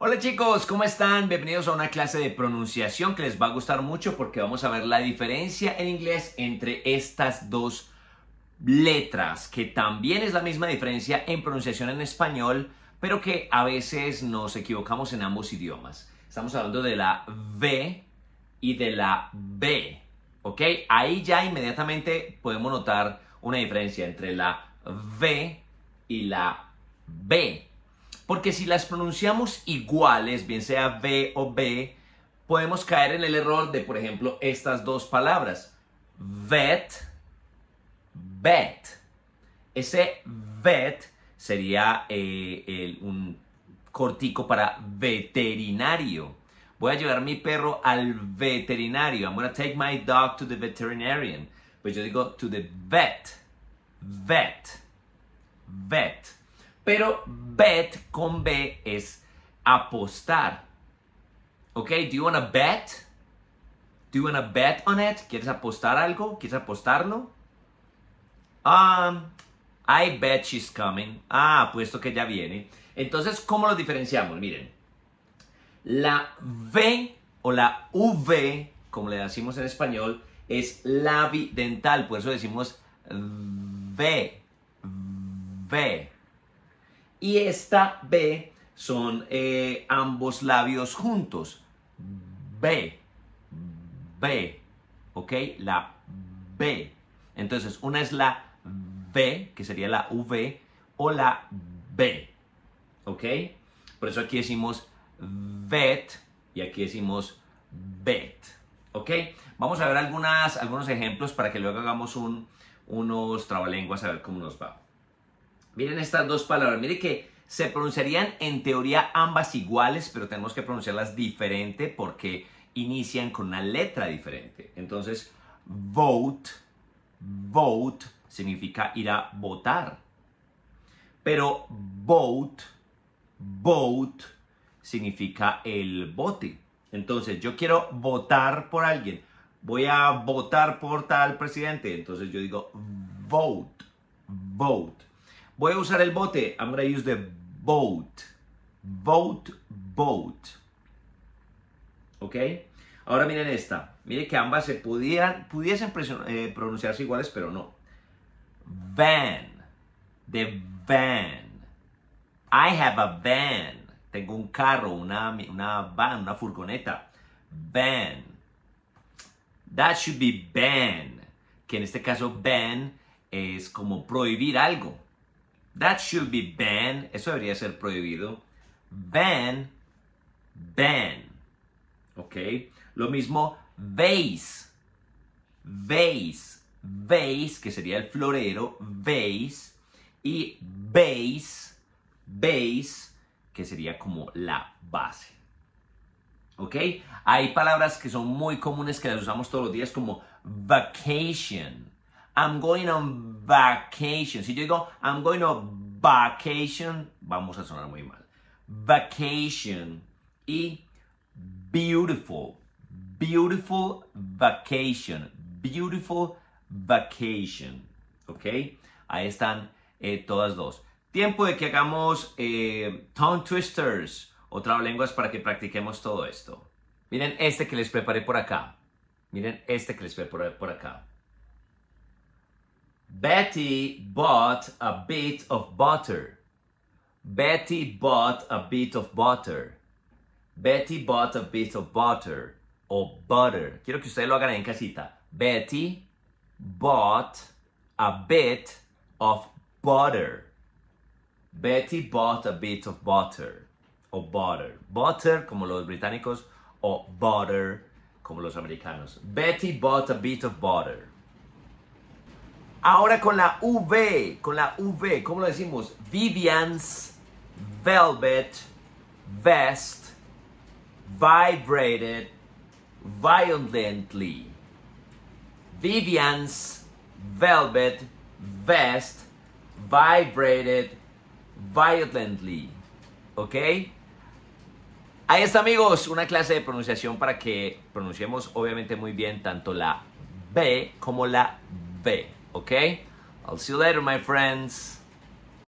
Hola chicos, ¿cómo están? Bienvenidos a una clase de pronunciación que les va a gustar mucho porque vamos a ver la diferencia en inglés entre estas dos letras, que también es la misma diferencia en pronunciación en español, pero que a veces nos equivocamos en ambos idiomas. Estamos hablando de la V y de la B, ¿ok? Ahí ya inmediatamente podemos notar una diferencia entre la V y la B. Porque si las pronunciamos iguales, bien sea B o B, podemos caer en el error de, por ejemplo, estas dos palabras. Vet, vet Ese vet sería eh, un cortico para veterinario. Voy a llevar mi perro al veterinario. I'm going to take my dog to the veterinarian. Pues yo digo to the vet. Vet. Vet. Pero bet con B es apostar. ¿Ok? Do you want to bet? Do you want to bet on it? ¿Quieres apostar algo? ¿Quieres apostarlo? Um, I bet she's coming. Ah, puesto que ya viene. Entonces, ¿cómo lo diferenciamos? Miren, la V o la V, como le decimos en español, es la dental, Por eso decimos V. V y esta B son eh, ambos labios juntos. B, B, ¿ok? La B. Entonces, una es la B, que sería la V, o la B, ¿ok? Por eso aquí decimos vet y aquí decimos bet, ¿ok? Vamos a ver algunas, algunos ejemplos para que luego hagamos un, unos trabalenguas a ver cómo nos va. Miren estas dos palabras. Miren que se pronunciarían en teoría ambas iguales, pero tenemos que pronunciarlas diferente porque inician con una letra diferente. Entonces, vote, vote significa ir a votar. Pero vote, vote significa el bote. Entonces, yo quiero votar por alguien. Voy a votar por tal presidente. Entonces yo digo vote, vote. Voy a usar el bote. I'm going to use the boat. Boat, boat. ¿Ok? Ahora miren esta. Miren que ambas se podían, pudiesen eh, pronunciarse iguales, pero no. Van. The van. I have a van. Tengo un carro, una, una van, una furgoneta. Van. That should be ban. Que en este caso ban es como prohibir algo. That should be ban, Eso debería ser prohibido. Ban, ban. ¿Ok? Lo mismo, base, base, base que sería el florero. Base Y base. Base, que sería como la base. ¿Ok? Hay palabras que son muy comunes que las usamos todos los días como vacation I'm going on vacation. Si yo digo I'm going on vacation, vamos a sonar muy mal. Vacation y beautiful. Beautiful vacation. Beautiful vacation. ¿Ok? Ahí están eh, todas dos. Tiempo de que hagamos eh, tongue twisters otras lenguas para que practiquemos todo esto. Miren este que les preparé por acá. Miren este que les preparé por acá. Betty bought a bit of butter. Betty bought a bit of butter. Betty bought a bit of butter o butter. Quiero que ustedes lo hagan en casita. Betty bought a bit of butter. Betty bought a bit of butter o butter. Butter como los británicos o butter como los americanos. Betty bought a bit of butter. Ahora con la V, con la V, ¿cómo lo decimos? Vivian's Velvet Vest Vibrated Violently. Vivian's Velvet Vest Vibrated Violently. ¿Ok? Ahí está amigos, una clase de pronunciación para que pronunciemos obviamente muy bien tanto la B como la V. Okay? I'll see you later, my friends.